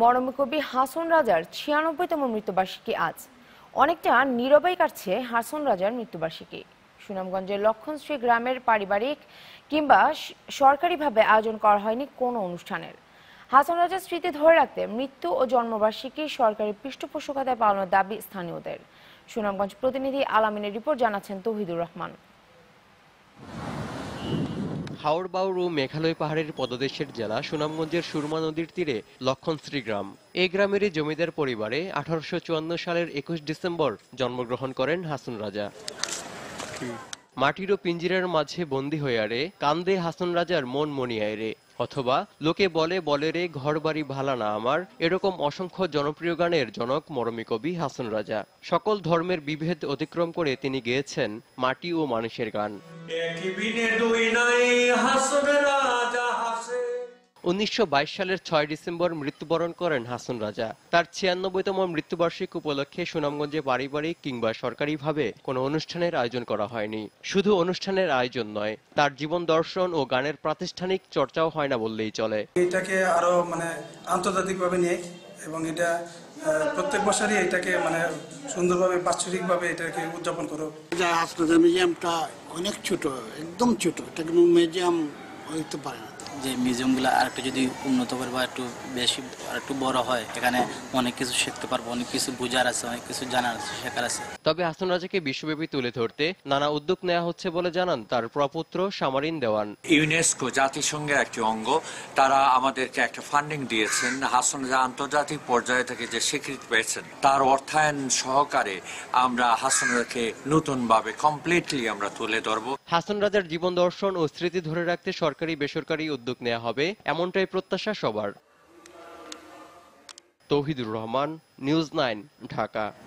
মরমকবি হাসন রাজার ছিয়ানব্বইতম মৃত্যুবার্ষিকী আজ অনেকটা নীরবেই কাটছে হাসন রাজার মৃত্যুবার্ষিকী সুনামগঞ্জের লক্ষণশ্রী গ্রামের পারিবারিক কিংবা সরকারিভাবে আয়োজন করা হয়নি কোনো অনুষ্ঠানের হাসন রাজার স্মৃতি ধরে রাখতে মৃত্যু ও জন্মবার্ষিকী সরকারি পৃষ্ঠপোষকতায় পালনের দাবি স্থানীয়দের সুনামগঞ্জ প্রতিনিধি আলামিনের রিপোর্ট জানাচ্ছেন তহিদুর রহমান হাওড়বাউর ও মেঘালয় পাহাড়ের পদদেশের জেলা সুনামগঞ্জের সুরমা নদীর তীরে লক্ষণশ্রী গ্রাম এই গ্রামেরই জমিদার পরিবারে আঠারোশো সালের একুশ ডিসেম্বর জন্মগ্রহণ করেন হাসন রাজা মাটির ও পিঞ্জিরার মাঝে বন্দী হয়ে আরে কান্দে হাসন রাজার মন মনিয়ায় রে অথবা লোকে বলে বলে রে ঘর বাড়ি ভালা না আমার এরকম অসংখ্য জনপ্রিয় গানের জনক মরমী কবি হাসন রাজা সকল ধর্মের বিভেদ অতিক্রম করে তিনি গেয়েছেন মাটি ও মানুষের গান এক বিনে দুই নাই হাসন রাজা উনিশশো সালের ছয় ডিসেম্বর মৃত্যুবরণ করেন হাসন রাজা তার ছিয়ানব্বইতম মৃত্যুবার্ষিকী উপলক্ষে সুনামগঞ্জে পারিবারিক কিংবা সরকারিভাবে কোনো অনুষ্ঠানের আয়োজন করা হয়নি শুধু অনুষ্ঠানের আয়োজন নয় তার জীবন দর্শন ও গানের প্রাতিষ্ঠানিক চর্চাও হয় না বললেই চলে এটাকে আরো মানে আন্তর্জাতিকভাবে নিয়ে এবং এটা প্রত্যেক বছরই এটাকে মানে সুন্দরভাবে বাৎসরিকভাবে এটাকে উদযাপন করো যা হাসনাজার মিউজিয়ামটা অনেক ছোট একদম ছোট এটা কিন্তু মিউজিয়াম হইতে পারে না যে মিউজিয়ামগুলো আর একটু যদি উন্নত করে বা একটু বেশি আর একটু বড় হয় এখানে অনেক কিছু শিখতে পারবো অনেক কিছু বোঝার আছে অনেক কিছু জানার আছে শেখার আছে তবে হাসান রাজাকে বিশ্বব্যাপী তুলে ধরতে নানা উদ্যোগ নেওয়া হচ্ছে বলে জানান তার প্রপুত্র সামারিন দেওয়ান ইউনেস্কো জাতিসংঘের একটি অঙ্গ তারা আমাদেরকে একটা ফান্ডিং দিয়েছেন হাসান রাজা আন্তর্জাতিক পর্যায়ে থেকে যে স্বীকৃতি পেয়েছেন তার অর্থায়ন সহকারে আমরা হাসান রাজাকে নতুনভাবে কমপ্লিটলি আমরা তুলে ধরবো হাসান রাজার জীবন দর্শন ও স্মৃতি ধরে রাখতে সরকারি বেসরকারি উদ্যোগ উদ্যোগ নেওয়া হবে এমনটাই প্রত্যাশা সবার তৌহিদুর রহমান নিউজ নাইন ঢাকা